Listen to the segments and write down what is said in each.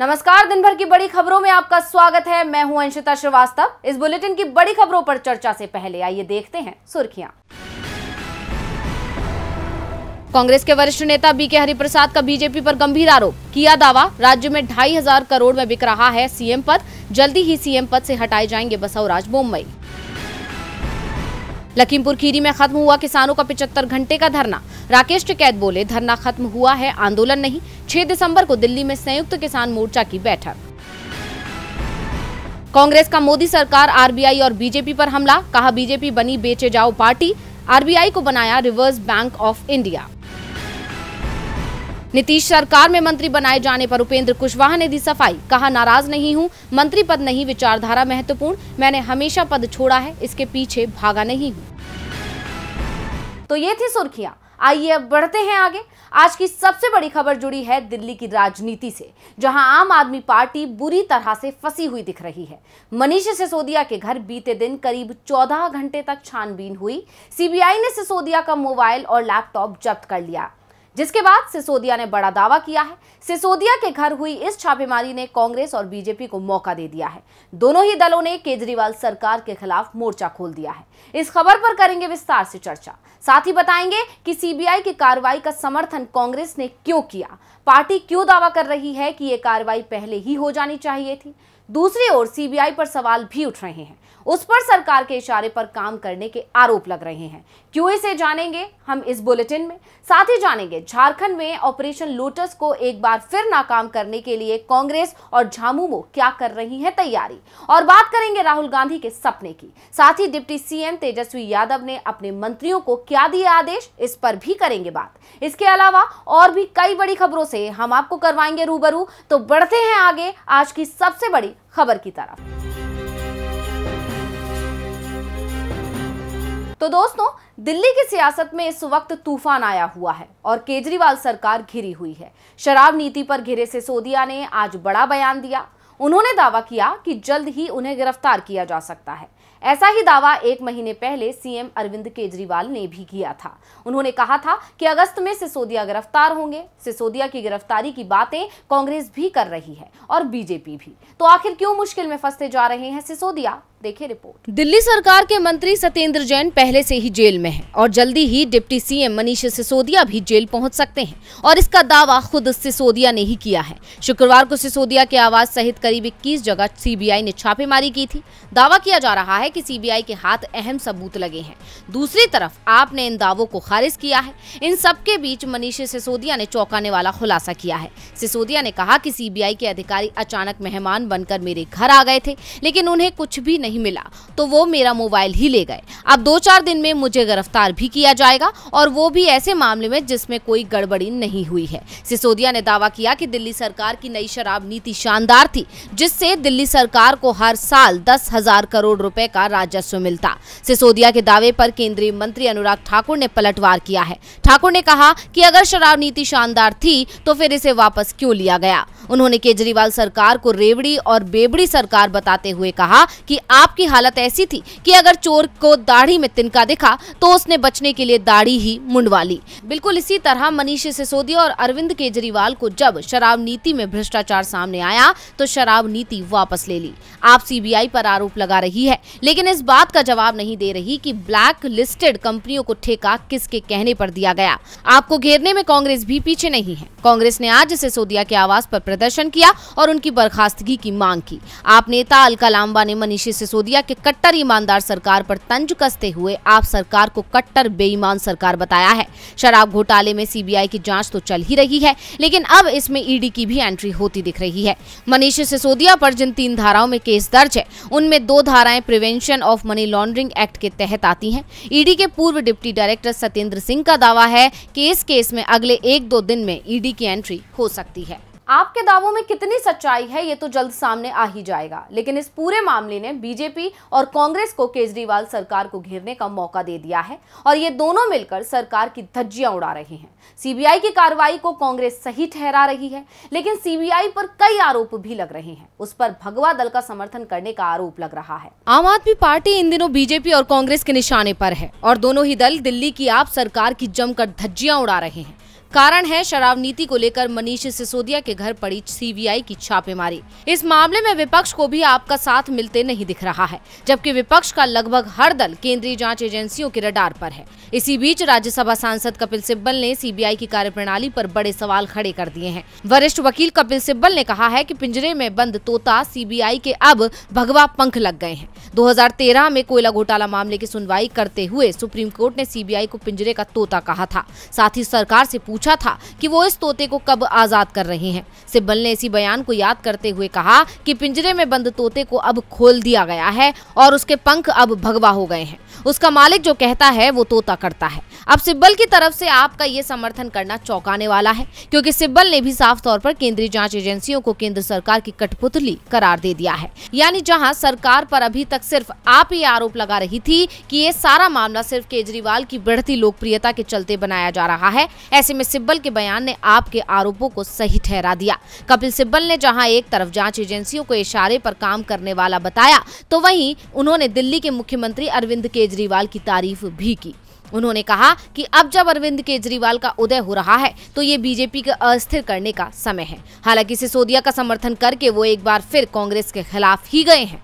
नमस्कार दिन भर की बड़ी खबरों में आपका स्वागत है मैं हूं अंशिता श्रीवास्तव इस बुलेटिन की बड़ी खबरों पर चर्चा से पहले आइए देखते हैं सुर्खियां कांग्रेस के वरिष्ठ नेता बीके हरिप्रसाद का बीजेपी पर गंभीर आरोप किया दावा राज्य में ढाई हजार करोड़ में बिक रहा है सीएम पद जल्दी ही सीएम पद से हटाए जाएंगे बसवराज बोम्बई लखीमपुर खीरी में खत्म हुआ किसानों का पिछहत्तर घंटे का धरना राकेश टिकैत बोले धरना खत्म हुआ है आंदोलन नहीं छह दिसंबर को दिल्ली में संयुक्त किसान मोर्चा की बैठक कांग्रेस का मोदी सरकार आरबीआई और बीजेपी पर हमला कहा बीजेपी बनी बेचे जाओ पार्टी आरबीआई को बनाया Reserve Bank of India Nitish सरकार में मंत्री बनाए जाने पर उपेंद्र कुशवाहा ने दी सफाई कहा नाराज नहीं हूँ मंत्री पद नहीं विचारधारा महत्वपूर्ण मैंने हमेशा पद छोड़ा है इसके पीछे भागा नहीं हूं तो ये थी सुर्खियां आइए अब बढ़ते हैं आगे आज की सबसे बड़ी खबर जुड़ी है दिल्ली की राजनीति से जहां आम आदमी पार्टी बुरी तरह से फंसी हुई दिख रही है मनीष सिसोदिया के घर बीते दिन करीब 14 घंटे तक छानबीन हुई सीबीआई ने सिसोदिया का मोबाइल और लैपटॉप जब्त कर लिया जिसके बाद सिसोदिया ने बड़ा दावा किया है सिसोदिया के घर हुई इस छापेमारी ने कांग्रेस और बीजेपी को मौका दे दिया है दोनों ही दलों ने केजरीवाल सरकार के खिलाफ मोर्चा खोल दिया है इस खबर पर करेंगे विस्तार से चर्चा साथ ही बताएंगे कि सीबीआई की कार्रवाई का समर्थन कांग्रेस ने क्यों किया पार्टी क्यों दावा कर रही है कि ये कार्रवाई पहले ही हो जानी चाहिए थी दूसरी ओर सीबीआई पर सवाल भी उठ रहे हैं उस पर सरकार के इशारे पर काम करने के आरोप लग रहे हैं क्यों इसे जानेंगे हम इस बुलेटिन में साथ ही जानेंगे झारखंड में ऑपरेशन लोटस को एक बार फिर नाकाम करने के लिए कांग्रेस और झामुमो क्या कर रही है तैयारी और बात करेंगे राहुल गांधी के सपने की साथ ही डिप्टी सीएम तेजस्वी यादव ने अपने मंत्रियों को क्या क्या दिए आदेश इस पर भी करेंगे बात इसके अलावा और भी कई बड़ी खबरों से हम आपको करवाएंगे रूबरू तो बढ़ते हैं आगे आज की सबसे बड़ी खबर की तरफ तो दोस्तों दिल्ली की सियासत में इस वक्त तूफान आया हुआ है और केजरीवाल सरकार घिरी हुई है शराब नीति पर घिरे सिसोदिया ने आज बड़ा बयान दिया उन्होंने दावा किया कि जल्द ही उन्हें गिरफ्तार किया जा सकता है ऐसा ही दावा एक महीने पहले सीएम अरविंद केजरीवाल ने भी किया था उन्होंने कहा था कि अगस्त में सिसोदिया गिरफ्तार होंगे सिसोदिया की गिरफ्तारी की बातें कांग्रेस भी कर रही है और बीजेपी भी तो आखिर क्यों मुश्किल में फंसते जा रहे हैं सिसोदिया देखे रिपोर्ट दिल्ली सरकार के मंत्री सत्येंद्र जैन पहले से ही जेल में है और जल्दी ही डिप्टी सीएम मनीष सिसोदिया भी जेल पहुंच सकते हैं और इसका दावा खुद सिसोदिया ने ही किया है शुक्रवार को सिसोदिया के आवास सहित करीब इक्कीस जगह सीबीआई ने छापेमारी की थी दावा किया जा रहा है की सीबीआई के हाथ अहम सबूत लगे हैं दूसरी तरफ आपने इन दावों को खारिज किया है इन सबके बीच मनीष सिसोदिया ने चौंकाने वाला खुलासा किया है सिसोदिया ने कहा की सीबीआई के अधिकारी अचानक मेहमान बनकर मेरे घर आ गए थे लेकिन उन्हें कुछ भी नहीं नहीं मिला तो वो मेरा मोबाइल ही ले गए अब दो चार दिन में मुझे गिरफ्तार भी किया जाएगा और वो भी ऐसे मामले में जिसमें कोई गड़बड़ी नहीं हुई है सिसोदिया ने दावा किया कि दिल्ली सरकार की नई शराब नीति शानदार थी जिससे दिल्ली सरकार को हर साल दस हजार करोड़ रुपए का राजस्व मिलता सिसोदिया के दावे पर केंद्रीय मंत्री अनुराग ठाकुर ने पलटवार किया है ठाकुर ने कहा कि अगर शराब नीति शानदार थी तो फिर इसे वापस क्यों लिया गया उन्होंने केजरीवाल सरकार को रेवड़ी और बेबड़ी सरकार बताते हुए कहा कि आपकी हालत ऐसी थी कि अगर चोर को दाढ़ी में तिनका दिखा तो उसने बचने के लिए दाढ़ी ही मुंडवा ली बिल्कुल इसी तरह मनीष सिसोदिया और अरविंद केजरीवाल को जब शराब नीति में भ्रष्टाचार सामने आया तो शराब नीति वापस ले ली आप सीबीआई पर आरोप लगा रही है लेकिन इस बात का जवाब नहीं दे रही कि ब्लैक लिस्टेड कंपनियों को ठेका किसके कहने पर दिया गया आपको घेरने में कांग्रेस भी पीछे नहीं है कांग्रेस ने आज सिसोदिया के आवास पर प्रदर्शन किया और उनकी बर्खास्तगी की मांग की आप नेता अलका लांबा ने मनीषी सिसोदिया के कट्टर ईमानदार सरकार पर तंज कसते हुए आप सरकार को कट्टर बेईमान सरकार बताया है शराब घोटाले में सीबीआई की जांच तो चल ही रही है लेकिन अब इसमें ईडी की भी एंट्री होती दिख रही है मनीष सिसोदिया पर जिन तीन धाराओं में केस दर्ज है उनमें दो धाराएं Prevention of Money Laundering Act के तहत आती हैं ईडी के पूर्व डिप्टी डायरेक्टर सत्येंद्र सिंह का दावा है कि इस केस में अगले एक दो दिन में ईडी की एंट्री हो सकती है आपके दावों में कितनी सच्चाई है ये तो जल्द सामने आ ही जाएगा लेकिन इस पूरे मामले ने बीजेपी और कांग्रेस को केजरीवाल सरकार को घेरने का मौका दे दिया है और ये दोनों मिलकर सरकार की धज्जियां उड़ा रहे हैं सीबीआई की कार्रवाई को कांग्रेस सही ठहरा रही है लेकिन सीबीआई पर कई आरोप भी लग रहे हैं उस पर भगवा दल का समर्थन करने का आरोप लग रहा है आम आदमी पार्टी इन दिनों बीजेपी और कांग्रेस के निशाने पर है और दोनों ही दल दिल्ली की आप सरकार की जमकर धज्जियां उड़ा रहे हैं कारण है शराब नीति को लेकर मनीष सिसोदिया के घर पड़ी सीबीआई की छापेमारी इस मामले में विपक्ष को भी आपका साथ मिलते नहीं दिख रहा है जबकि विपक्ष का लगभग हर दल केंद्रीय जांच एजेंसियों के रडार पर है इसी बीच राज्यसभा सांसद कपिल सिब्बल ने सीबीआई की कार्यप्रणाली पर बड़े सवाल खड़े कर दिए हैं वरिष्ठ वकील कपिल सिब्बल ने कहा है की पिंजरे में बंद तोता सी के अब भगवा पंख लग गए हैं दो में कोयला घोटाला मामले की सुनवाई करते हुए सुप्रीम कोर्ट ने सी को पिंजरे का तोता कहा था साथ ही सरकार ऐसी पूछा था कि वो इस तोते को कब आज़ाद कर रहे हैं सिब्बल ने इसी बयान को याद करते हुए कहा कि पिंजरे में बंद तोते को अब खोल दिया गया है और उसके पंख अब भगवा हो गए हैं उसका मालिक जो कहता है वो तोता करता है अब सिब्बल की तरफ से आपका ये समर्थन करना चौंकाने वाला है क्योंकि सिब्बल ने भी साफ तौर पर केंद्रीय जांच एजेंसियों को केंद्र सरकार की कठपुतली करार दे दिया है यानी जहां सरकार पर अभी तक सिर्फ आप ही आरोप लगा रही थी कि ये सारा मामला सिर्फ केजरीवाल की बढ़ती लोकप्रियता के चलते बनाया जा रहा है ऐसे में सिब्बल के बयान ने आपके आरोपों को सही ठहरा दिया कपिल सिब्बल ने जहाँ एक तरफ जाँच एजेंसियों को इशारे पर काम करने वाला बताया तो वही उन्होंने दिल्ली के मुख्यमंत्री अरविंद केजरीवाल केजरीवाल की तारीफ भी की उन्होंने कहा कि अब जब अरविंद केजरीवाल का उदय हो रहा है तो ये बीजेपी के अस्थिर करने का समय है हालांकि सिसोदिया का समर्थन करके वो एक बार फिर कांग्रेस के खिलाफ ही गए हैं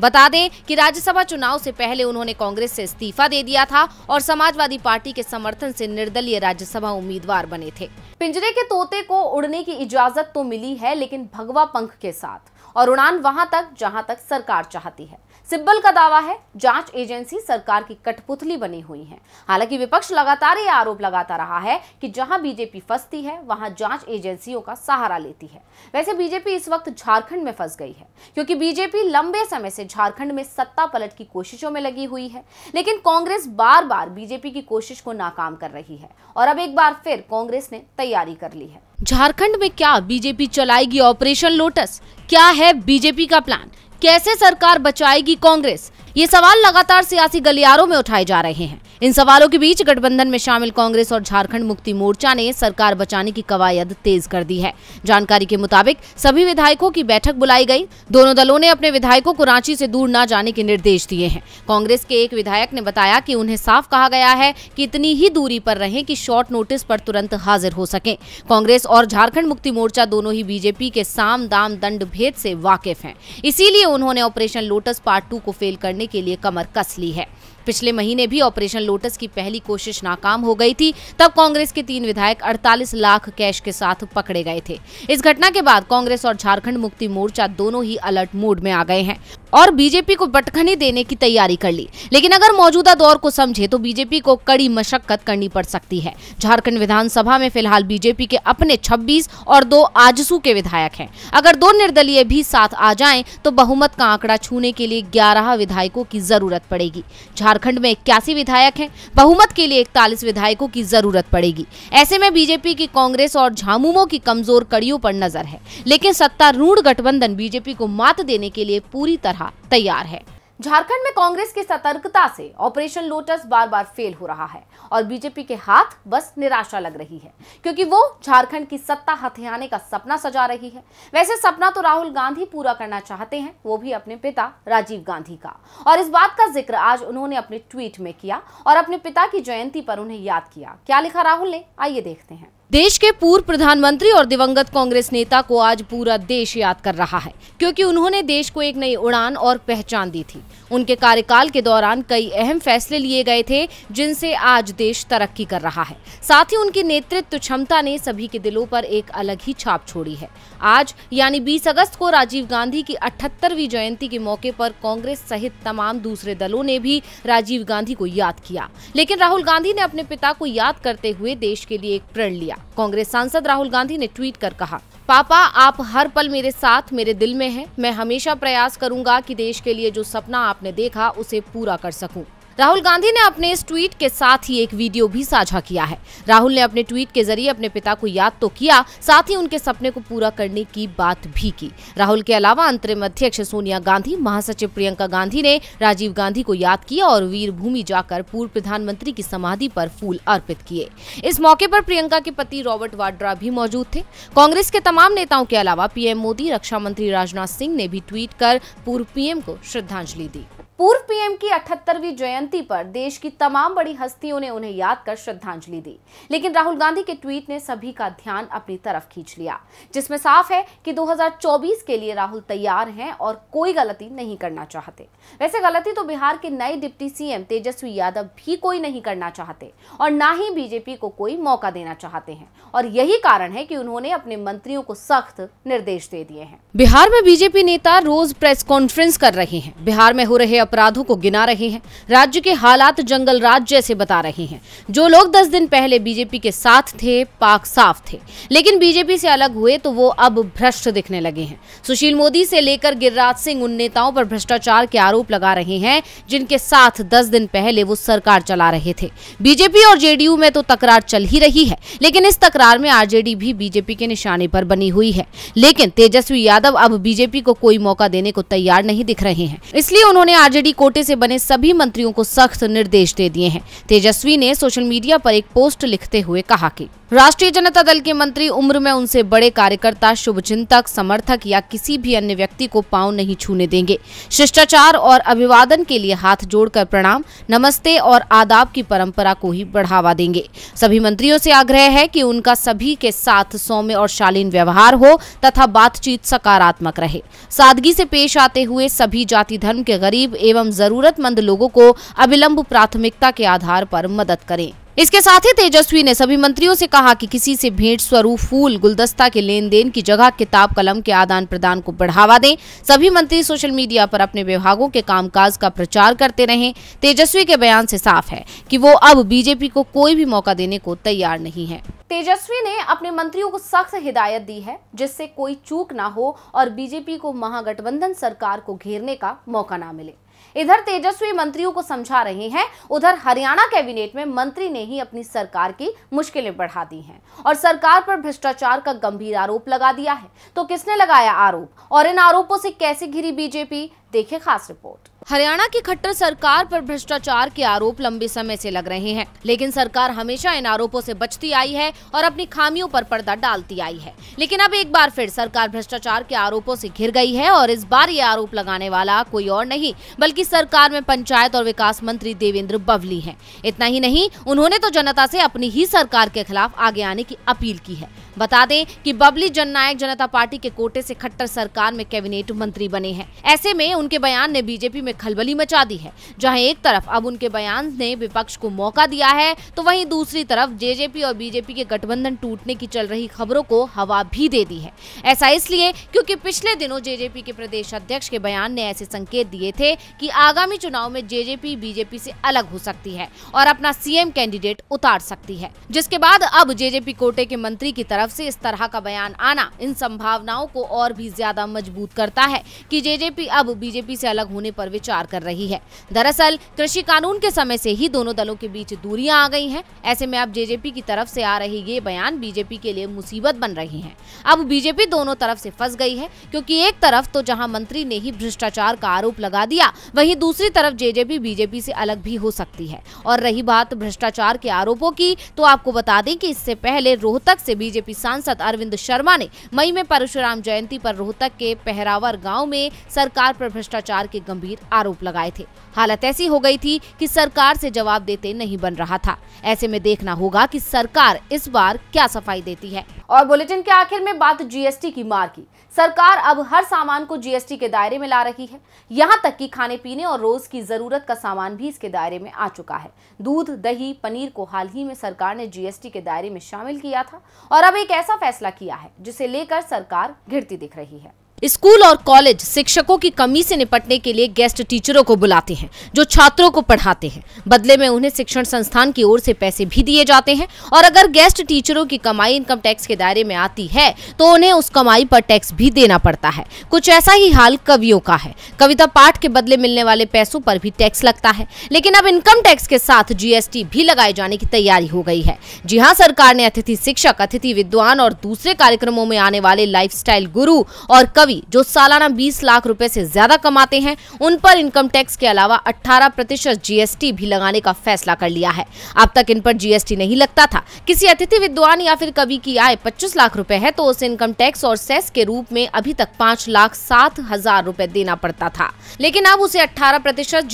बता दें कि राज्यसभा चुनाव से पहले उन्होंने कांग्रेस से इस्तीफा दे दिया था और समाजवादी पार्टी के समर्थन से निर्दलीय राज्यसभा उम्मीदवार बने थे पिंजरे के तोते को उड़ने की इजाजत तो मिली है लेकिन भगवा पंख के साथ और उड़ान वहां तक जहां तक सरकार चाहती है सिब्बल का दावा है जांच एजेंसी सरकार की कठपुतली बनी हुई है हालांकि विपक्ष लगातार ये आरोप लगाता रहा है कि जहां बीजेपी फंसती है वहां जांच एजेंसियों का सहारा लेती है वैसे बीजेपी इस वक्त झारखंड में फंस गई है क्योंकि बीजेपी लंबे समय से झारखंड में सत्ता पलट की कोशिशों में लगी हुई है लेकिन कांग्रेस बार बार बीजेपी की कोशिश को नाकाम कर रही है और अब एक बार फिर कांग्रेस ने तैयारी कर ली है झारखंड में क्या बीजेपी चलाएगी ऑपरेशन लोटस क्या है बीजेपी का प्लान कैसे सरकार बचाएगी कांग्रेस ये सवाल लगातार सियासी गलियारों में उठाए जा रहे हैं इन सवालों के बीच गठबंधन में शामिल कांग्रेस और झारखंड मुक्ति मोर्चा ने सरकार बचाने की कवायद तेज कर दी है जानकारी के मुताबिक सभी विधायकों की बैठक बुलाई गई दोनों दलों ने अपने विधायकों को रांची से दूर न जाने के निर्देश दिए हैं कांग्रेस के एक विधायक ने बताया कि उन्हें साफ कहा गया है की इतनी ही दूरी पर रहे की शॉर्ट नोटिस पर तुरंत हाजिर हो सके कांग्रेस और झारखंड मुक्ति मोर्चा दोनों ही बीजेपी के साम दाम दंड भेद से वाकिफ है इसीलिए उन्होंने ऑपरेशन लोटस पार्ट टू को फेल करने करने के लिए कमर कस ली है पिछले महीने भी ऑपरेशन लोटस की पहली कोशिश नाकाम हो गई थी तब कांग्रेस के तीन विधायक 48 लाख कैश के साथ पकड़े गए थे इस घटना के बाद कांग्रेस और झारखंड मुक्ति मोर्चा दोनों ही अलर्ट मोड में आ गए हैं और बीजेपी को बटखनी देने की तैयारी कर ली लेकिन अगर मौजूदा दौर को समझे तो बीजेपी को कड़ी मशक्कत करनी पड़ सकती है झारखंड विधानसभा में फिलहाल बीजेपी के अपने 26 और दो आजसू के विधायक हैं अगर दो निर्दलीय भी साथ आ जाएं तो बहुमत का आंकड़ा छूने के लिए 11 विधायकों की जरूरत पड़ेगी झारखंड में इक्यासी विधायक है बहुमत के लिए इकतालीस विधायकों की जरूरत पड़ेगी ऐसे में बीजेपी की कांग्रेस और झामुमो की कमजोर कड़ियों पर नजर है लेकिन सत्तारूढ़ गठबंधन बीजेपी को मात देने के लिए पूरी तरह तैयार है झारखंड में कांग्रेस की सतर्कता से ऑपरेशन लोटस बार बार फेल हो रहा है और बीजेपी के हाथ बस निराशा लग रही है क्योंकि वो झारखंड की सत्ता हथियाने का सपना सजा रही है वैसे सपना तो राहुल गांधी पूरा करना चाहते हैं वो भी अपने पिता राजीव गांधी का और इस बात का जिक्र आज उन्होंने अपने ट्वीट में किया और अपने पिता की जयंती पर उन्हें याद किया क्या लिखा राहुल ने आइए देखते हैं देश के पूर्व प्रधानमंत्री और दिवंगत कांग्रेस नेता को आज पूरा देश याद कर रहा है क्योंकि उन्होंने देश को एक नई उड़ान और पहचान दी थी उनके कार्यकाल के दौरान कई अहम फैसले लिए गए थे जिनसे आज देश तरक्की कर रहा है साथ ही उनकी नेतृत्व क्षमता ने सभी के दिलों पर एक अलग ही छाप छोड़ी है आज यानी 20 अगस्त को राजीव गांधी की 78वीं जयंती के मौके पर कांग्रेस सहित तमाम दूसरे दलों ने भी राजीव गांधी को याद किया लेकिन राहुल गांधी ने अपने पिता को याद करते हुए देश के लिए एक प्रण लिया कांग्रेस सांसद राहुल गांधी ने ट्वीट कर कहा पापा आप हर पल मेरे साथ मेरे दिल में हैं मैं हमेशा प्रयास करूंगा कि देश के लिए जो सपना आपने देखा उसे पूरा कर सकूं राहुल गांधी ने अपने इस ट्वीट के साथ ही एक वीडियो भी साझा किया है राहुल ने अपने ट्वीट के जरिए अपने पिता को याद तो किया साथ ही उनके सपने को पूरा करने की बात भी की राहुल के अलावा अंतरिम अध्यक्ष सोनिया गांधी महासचिव प्रियंका गांधी ने राजीव गांधी को याद किया और वीरभूमि जाकर पूर्व प्रधानमंत्री की समाधि पर फूल अर्पित किए इस मौके पर प्रियंका के पति रॉबर्ट वाड्रा भी मौजूद थे कांग्रेस के तमाम नेताओं के अलावा पीएम मोदी रक्षा मंत्री राजनाथ सिंह ने भी ट्वीट कर पूर्व पीएम को श्रद्धांजलि दी पूर्व पीएम की 78वीं जयंती पर देश की तमाम बड़ी हस्तियों ने उन्हें याद कर श्रद्धांजलि दी लेकिन राहुल गांधी के ट्वीट ने सभी का ध्यान अपनी तरफ खींच लिया जिसमें साफ है कि 2024 के लिए राहुल तैयार हैं और कोई गलती नहीं करना चाहते वैसे गलती तो बिहार के नए डिप्टी सीएम तेजस्वी यादव भी कोई नहीं करना चाहते और ना ही बीजेपी को कोई मौका देना चाहते हैं और यही कारण है की उन्होंने अपने मंत्रियों को सख्त निर्देश दे दिए हैं बिहार में बीजेपी नेता रोज प्रेस कॉन्फ्रेंस कर रहे हैं बिहार में हो रहे अपराधों को गिना रहे हैं राज्य के हालात जंगल राज जैसे बता रहे हैं जो लोग दस दिन पहले बीजेपी के साथ थे पाक साफ थे लेकिन बीजेपी से अलग हुए तो वो अब भ्रष्ट दिखने लगे हैं सुशील मोदी से लेकर गिरिराज सिंह उन नेताओं पर भ्रष्टाचार के आरोप लगा रहे हैं जिनके साथ दस दिन पहले वो सरकार चला रहे थे बीजेपी और जेडीयू में तो तकरार चल ही रही है लेकिन इस तकरार में आरजेडी भी बीजेपी के निशाने पर बनी हुई है लेकिन तेजस्वी यादव अब बीजेपी को कोई मौका देने को तैयार नहीं दिख रहे हैं इसलिए उन्होंने आज आरजेडी कोटे से बने सभी मंत्रियों को सख्त निर्देश दे दिए हैं तेजस्वी ने सोशल मीडिया पर एक पोस्ट लिखते हुए कहा कि राष्ट्रीय जनता दल के मंत्री उम्र में उनसे बड़े कार्यकर्ता शुभचिंतक समर्थक या किसी भी अन्य व्यक्ति को पांव नहीं छूने देंगे शिष्टाचार और अभिवादन के लिए हाथ जोड़कर प्रणाम नमस्ते और आदाब की परंपरा को ही बढ़ावा देंगे सभी मंत्रियों से आग्रह है कि उनका सभी के साथ सौम्य और शालीन व्यवहार हो तथा बातचीत सकारात्मक रहे सादगी से पेश आते हुए सभी जाति धर्म के गरीब एवं जरूरतमंद लोगों को अविलंब प्राथमिकता के आधार पर मदद करें इसके साथ ही तेजस्वी ने सभी मंत्रियों से कहा कि किसी से भेंट स्वरूप फूल गुलदस्ता के लेन देन की जगह किताब कलम के आदान प्रदान को बढ़ावा दें सभी मंत्री सोशल मीडिया पर अपने विभागों के कामकाज का प्रचार करते रहें तेजस्वी के बयान से साफ है कि वो अब बीजेपी को कोई भी मौका देने को तैयार नहीं है तेजस्वी ने अपने मंत्रियों को सख्त हिदायत दी है जिससे कोई चूक ना हो और बीजेपी को महागठबंधन सरकार को घेरने का मौका ना मिले इधर तेजस्वी मंत्रियों को समझा रहे हैं उधर हरियाणा कैबिनेट में मंत्री ने ही अपनी सरकार की मुश्किलें बढ़ा दी हैं और सरकार पर भ्रष्टाचार का गंभीर आरोप लगा दिया है तो किसने लगाया आरोप और इन आरोपों से कैसे घिरी बीजेपी देखे खास रिपोर्ट हरियाणा की खट्टर सरकार पर भ्रष्टाचार के आरोप लंबे समय से लग रहे हैं लेकिन सरकार हमेशा इन आरोपों से बचती आई है और अपनी खामियों पर पर्दा डालती आई है लेकिन अब एक बार फिर सरकार भ्रष्टाचार के आरोपों से घिर गई है और इस बार ये आरोप लगाने वाला कोई और नहीं बल्कि सरकार में पंचायत और विकास मंत्री देवेंद्र बवली है इतना ही नहीं उन्होंने तो जनता से अपनी ही सरकार के खिलाफ आगे आने की अपील की है बता दें कि बबली जननायक जनता पार्टी के कोटे से खट्टर सरकार में कैबिनेट मंत्री बने हैं ऐसे में उनके बयान ने बीजेपी में खलबली मचा दी है जहां एक तरफ अब उनके बयान ने विपक्ष को मौका दिया है तो वहीं दूसरी तरफ जेजेपी और बीजेपी के गठबंधन टूटने की चल रही खबरों को हवा भी दे दी है ऐसा इसलिए क्यूँकी पिछले दिनों जेजेपी के प्रदेश अध्यक्ष के बयान ने ऐसे संकेत दिए थे की आगामी चुनाव में जेजेपी बीजेपी ऐसी अलग हो सकती है और अपना सीएम कैंडिडेट उतार सकती है जिसके बाद अब जेजेपी कोटे के मंत्री की तरफ तरफ से इस तरह का बयान आना इन संभावनाओं को और भी ज्यादा मजबूत करता है कि जेजेपी अब बीजेपी से अलग होने पर विचार कर रही है दरअसल कृषि कानून के समय से ही दोनों दलों के बीच दूरियां आ गई हैं ऐसे में अब जेजेपी की तरफ से आ रहे ये बयान बीजेपी के लिए मुसीबत बन रही है अब बीजेपी दोनों तरफ से फंस गई है क्योंकि एक तरफ तो जहाँ मंत्री ने ही भ्रष्टाचार का आरोप लगा दिया वही दूसरी तरफ जेजेपी बीजेपी से अलग भी हो सकती है और रही बात भ्रष्टाचार के आरोपों की तो आपको बता दें कि इससे पहले रोहतक से बीजेपी बीजेपी सांसद अरविंद शर्मा ने मई में परशुराम जयंती पर रोहतक के पहरावर गांव में सरकार पर भ्रष्टाचार के गंभीर आरोप लगाए थे हालत ऐसी हो गई थी कि सरकार से जवाब देते नहीं बन रहा था ऐसे में देखना होगा कि सरकार इस बार क्या सफाई देती है और बुलेटिन के आखिर में बात जीएसटी की मार की सरकार अब हर सामान को जीएसटी के दायरे में ला रही है यहाँ तक कि खाने पीने और रोज की जरूरत का सामान भी इसके दायरे में आ चुका है दूध दही पनीर को हाल ही में सरकार ने जीएसटी के दायरे में शामिल किया था और अब एक ऐसा फैसला किया है जिसे लेकर सरकार घिरती दिख रही है स्कूल और कॉलेज शिक्षकों की कमी से निपटने के लिए गेस्ट टीचरों को बुलाते हैं जो छात्रों को पढ़ाते हैं बदले में उन्हें शिक्षण संस्थान की ओर से पैसे भी दिए जाते हैं और अगर गेस्ट टीचरों की कमाई इनकम टैक्स के दायरे में आती है तो उन्हें उस कमाई पर टैक्स भी देना पड़ता है कुछ ऐसा ही हाल कवियों का है कविता पाठ के बदले मिलने वाले पैसों पर भी टैक्स लगता है लेकिन अब इनकम टैक्स के साथ जीएसटी भी लगाए जाने की तैयारी हो गई है जी हाँ सरकार ने अतिथि शिक्षक अतिथि विद्वान और दूसरे कार्यक्रमों में आने वाले लाइफ गुरु और कवि जो सालाना 20 लाख रुपए से ज्यादा कमाते हैं उन पर इनकम टैक्स के अलावा 18 प्रतिशत जीएसटी भी लगाने का फैसला कर लिया है अब तक इन पर जीएसटी नहीं लगता था किसी अतिथि विद्वान या फिर कवि की आय पच्चीस लाख रूपए है तो उसे इनकम टैक्स और सेस के रूप में अभी तक पांच लाख सात हजार रूपए देना पड़ता था लेकिन अब उसे अठारह प्रतिशत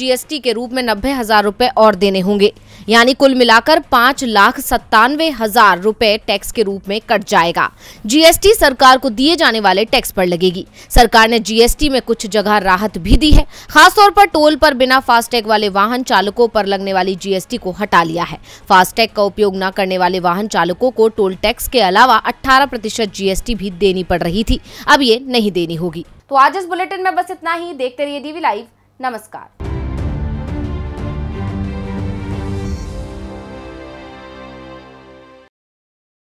के रूप में नब्बे हजार रूपए और देने होंगे यानी कुल मिलाकर पांच लाख सत्तानवे हजार रूपए टैक्स के रूप में कट जाएगा जीएसटी सरकार को दिए जाने वाले टैक्स पर लगेगी सरकार ने जीएसटी में कुछ जगह राहत भी दी है खासतौर पर टोल पर बिना फास्टैग वाले वाहन चालकों पर लगने वाली जीएसटी को हटा लिया है फास्टैग का उपयोग न करने वाले वाहन चालकों को टोल टैक्स के अलावा अठारह प्रतिशत जीएसटी भी देनी पड़ रही थी अब ये नहीं देनी होगी तो आज इस बुलेटिन में बस इतना ही देखते रहिए डीवी लाइव नमस्कार